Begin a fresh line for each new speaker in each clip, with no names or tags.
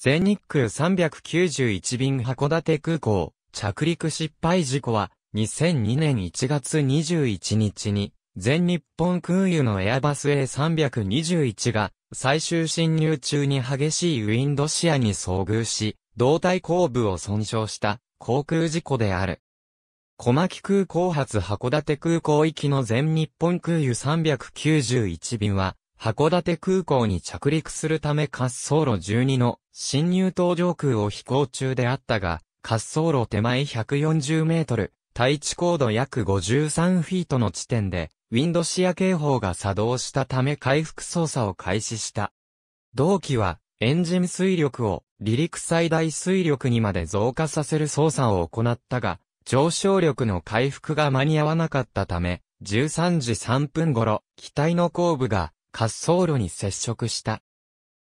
全日空391便函館空港、着陸失敗事故は、2002年1月21日に、全日本空輸のエアバス A321 が、最終侵入中に激しいウィンドシアに遭遇し、胴体後部を損傷した航空事故である。小牧空港発函館空港行きの全日本空輸391便は、函館空港に着陸するため滑走路12の侵入島上空を飛行中であったが、滑走路手前140メートル、対地高度約53フィートの地点で、ウィンドシア警報が作動したため回復操作を開始した。同機は、エンジン水力を離陸最大水力にまで増加させる操作を行ったが、上昇力の回復が間に合わなかったため、13時3分頃、機体の後部が滑走路に接触した。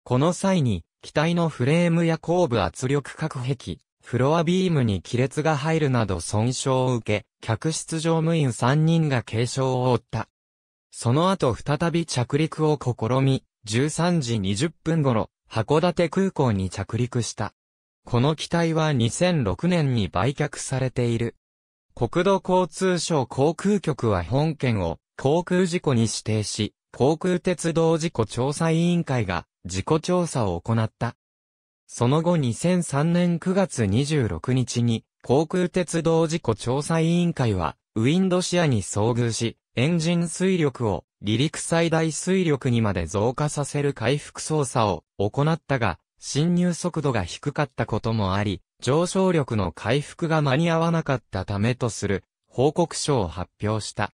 この際に、機体のフレームや後部圧力隔壁、フロアビームに亀裂が入るなど損傷を受け、客室乗務員3人が軽傷を負った。その後再び着陸を試み、13時20分頃、函館空港に着陸した。この機体は2006年に売却されている。国土交通省航空局は本件を航空事故に指定し、航空鉄道事故調査委員会が事故調査を行った。その後2003年9月26日に航空鉄道事故調査委員会はウィンドシアに遭遇し、エンジン水力を離陸最大水力にまで増加させる回復操作を行ったが、侵入速度が低かったこともあり、上昇力の回復が間に合わなかったためとする報告書を発表した。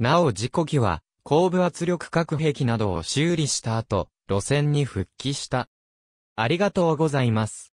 なお事故機は後部圧力核兵器などを修理した後、路線に復帰した。ありがとうございます。